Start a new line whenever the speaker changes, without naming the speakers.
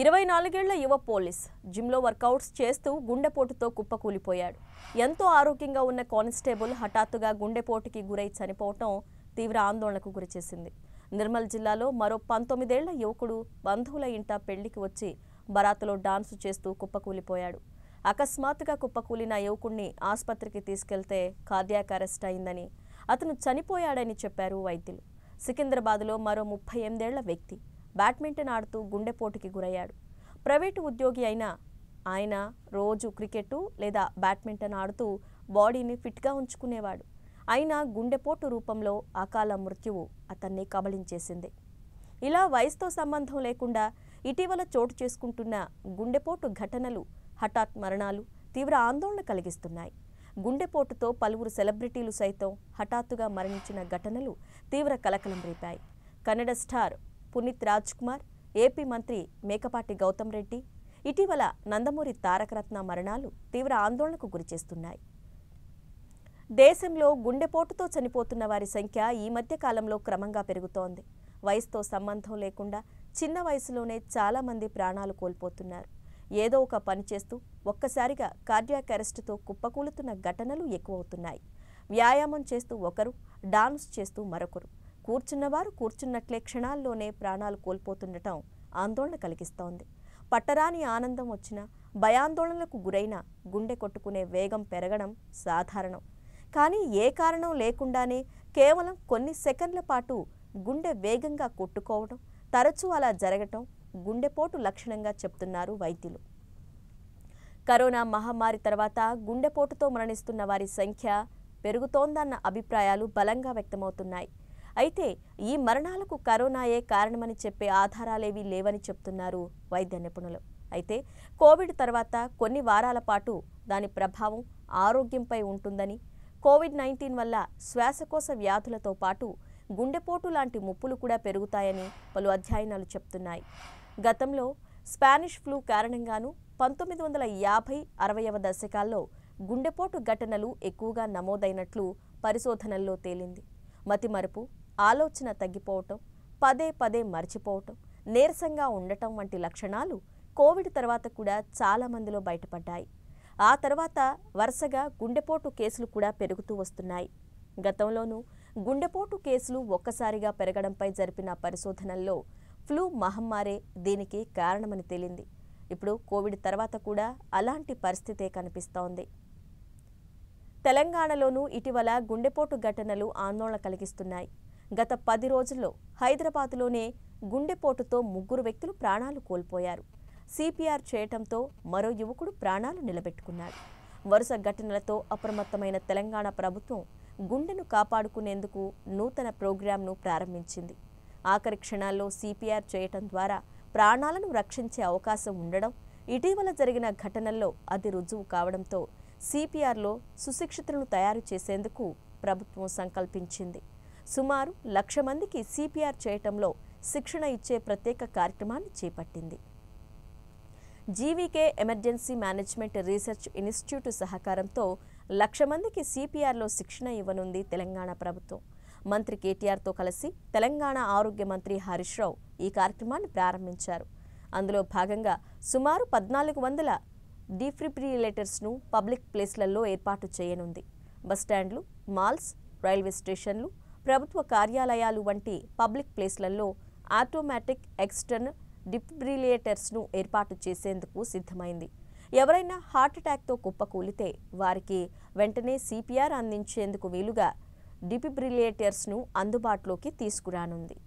ఇరవై నాలుగేళ్ల యువ పోలీస్ జిమ్లో వర్కౌట్స్ చేస్తూ గుండెపోటుతో కుప్పకూలిపోయాడు ఎంతో ఆరోగ్యంగా ఉన్న కానిస్టేబుల్ హఠాత్తుగా గుండెపోటుకి గురై చనిపోవటం తీవ్ర ఆందోళనకు గురిచేసింది నిర్మల్ జిల్లాలో మరో పంతొమ్మిదేళ్ల యువకుడు బంధువుల ఇంట పెళ్లికి వచ్చి బరాతులో డాన్సు చేస్తూ కుప్పకూలిపోయాడు అకస్మాత్తుగా కుప్పకూలిన యువకుడిని ఆసుపత్రికి తీసుకెళ్తే కార్డియాక్ అరెస్ట్ అయిందని అతను చనిపోయాడని చెప్పారు వైద్యులు సికింద్రాబాద్లో మరో ముప్పై ఎనిమిదేళ్ల వ్యక్తి బ్యాడ్మింటన్ ఆడుతూ గుండెపోటుకి గురయ్యాడు ప్రైవేటు ఉద్యోగి అయిన ఆయన రోజు క్రికెట్ లేదా బ్యాడ్మింటన్ ఆడుతూ బాడీని ఫిట్గా ఉంచుకునేవాడు అయినా గుండెపోటు రూపంలో అకాల మృత్యువు అతన్ని కబళించేసింది ఇలా వయసుతో సంబంధం లేకుండా ఇటీవల చోటు చేసుకుంటున్న గుండెపోటు ఘటనలు హఠాత్ మరణాలు తీవ్ర ఆందోళన కలిగిస్తున్నాయి గుండెపోటుతో పలువురు సెలబ్రిటీలు సైతం హఠాత్తుగా మరణించిన ఘటనలు తీవ్ర కలకలం రేపాయి కన్నడ స్టార్ పునీత్ రాజ్ కుమార్ ఏపీ మంత్రి మేకపాటి గౌతమ్ రెడ్డి ఇటీవల నందమూరి తారకరత్న మరణాలు తీవ్ర ఆందోళనకు గురిచేస్తున్నాయి దేశంలో గుండెపోటుతో చనిపోతున్న వారి సంఖ్య ఈ మధ్య కాలంలో క్రమంగా పెరుగుతోంది వయసుతో సంబంధం లేకుండా చిన్న వయసులోనే చాలామంది ప్రాణాలు కోల్పోతున్నారు ఏదో ఒక పని చేస్తూ ఒక్కసారిగా కార్డియాక్ అరెస్టుతో కుప్పకూలుతున్న ఘటనలు ఎక్కువవుతున్నాయి వ్యాయామం చేస్తూ ఒకరు డాన్స్ చేస్తూ మరొకరు కూర్చున్నవారు కూర్చున్నట్లే క్షణాల్లోనే ప్రాణాలు కోల్పోతుండటం ఆందోళన కలిగిస్తోంది పట్టరాని ఆనందం వచ్చిన భయాందోళనలకు గురైన గుండె కొట్టుకునే వేగం పెరగడం సాధారణం కానీ ఏ కారణం లేకుండానే కేవలం కొన్ని సెకండ్ల పాటు గుండె వేగంగా కొట్టుకోవడం తరచూ అలా జరగటం గుండెపోటు లక్షణంగా చెప్తున్నారు వైద్యులు కరోనా మహమ్మారి తర్వాత గుండెపోటుతో మరణిస్తున్న వారి సంఖ్య పెరుగుతోందన్న అభిప్రాయాలు బలంగా వ్యక్తమవుతున్నాయి అయితే ఈ మరణాలకు కరోనాయే కారణమని చెప్పే ఆధారాలేవీ లేవని చెప్తున్నారు వైద్య నిపుణులు అయితే కోవిడ్ తర్వాత కొన్ని వారాల పాటు దాని ప్రభావం ఆరోగ్యంపై ఉంటుందని కోవిడ్ నైన్టీన్ వల్ల శ్వాసకోశ వ్యాధులతో పాటు గుండెపోటు లాంటి ముప్పులు కూడా పెరుగుతాయని పలు అధ్యయనాలు చెప్తున్నాయి గతంలో స్పానిష్ ఫ్లూ కారణంగాను పంతొమ్మిది వందల యాభై అరవయవ దశకాల్లో గుండెపోటు ఘటనలు ఎక్కువగా నమోదైనట్లు పరిశోధనల్లో తేలింది మతిమరుపు ఆలోచన తగ్గిపోవటం పదే పదే మర్చిపోవటం నీరసంగా ఉండటం వంటి లక్షణాలు కోవిడ్ తర్వాత కూడా చాలామందిలో బయటపడ్డాయి ఆ తర్వాత వరుసగా గుండెపోటు కేసులు కూడా పెరుగుతూ వస్తున్నాయి గతంలోనూ గుండెపోటు కేసులు ఒక్కసారిగా పెరగడంపై జరిపిన పరిశోధనల్లో ఫ్లూ మహమ్మారే దీనికి కారణమని తేలింది ఇప్పుడు కోవిడ్ తర్వాత కూడా అలాంటి పరిస్థితే కనిపిస్తోంది తెలంగాణలోనూ ఇటీవల గుండెపోటు ఘటనలు ఆందోళన కలిగిస్తున్నాయి గత పది రోజుల్లో హైదరాబాద్లోనే గుండెపోటుతో ముగ్గురు వ్యక్తులు ప్రాణాలు కోల్పోయారు సిపిఆర్ చేయటంతో మరో యువకుడు ప్రాణాలు నిలబెట్టుకున్నాడు వరుస ఘటనలతో అప్రమత్తమైన తెలంగాణ ప్రభుత్వం గుండెను కాపాడుకునేందుకు నూతన ప్రోగ్రాంను ప్రారంభించింది ఆఖరి క్షణాల్లో సిపిఆర్ చేయటం ద్వారా ప్రాణాలను రక్షించే అవకాశం ఉండడం ఇటీవల జరిగిన ఘటనల్లో అది రుజువు కావడంతో సిపిఆర్లో సుశిక్షితులను తయారు చేసేందుకు ప్రభుత్వం సంకల్పించింది సుమారు లక్ష మందికి సిపిఆర్ చేయటంలో శిక్షణ ఇచ్చే ప్రత్యేక కార్యక్రమాన్ని చేపట్టింది GVK emergency management research institute సహకారంతో లక్ష మందికి సిపిఆర్లో శిక్షణ ఇవ్వనుంది తెలంగాణ ప్రభుత్వం మంత్రి కేటీఆర్తో కలిసి తెలంగాణ ఆరోగ్య మంత్రి హరీష్ రావు ఈ కార్యక్రమాన్ని ప్రారంభించారు అందులో భాగంగా సుమారు పద్నాలుగు వందల డిఫ్రిబ్రిలేటర్స్ను పబ్లిక్ ప్లేస్లలో ఏర్పాటు చేయనుంది బస్టాండ్లు మాల్స్ రైల్వే స్టేషన్లు ప్రభుత్వ కార్యాలయాలు వంటి పబ్లిక్ ప్లేస్లలో ఆటోమేటిక్ ఎక్స్టర్న్ డిఫిబ్రిలేటర్స్ను ఏర్పాటు చేసేందుకు సిద్ధమైంది ఎవరైనా హార్ట్అటాక్తో కుప్పకూలితే వారికి వెంటనే సిపిఆర్ అందించేందుకు వీలుగా డిపిబ్రిలేటర్స్ను అందుబాటులోకి తీసుకురానుంది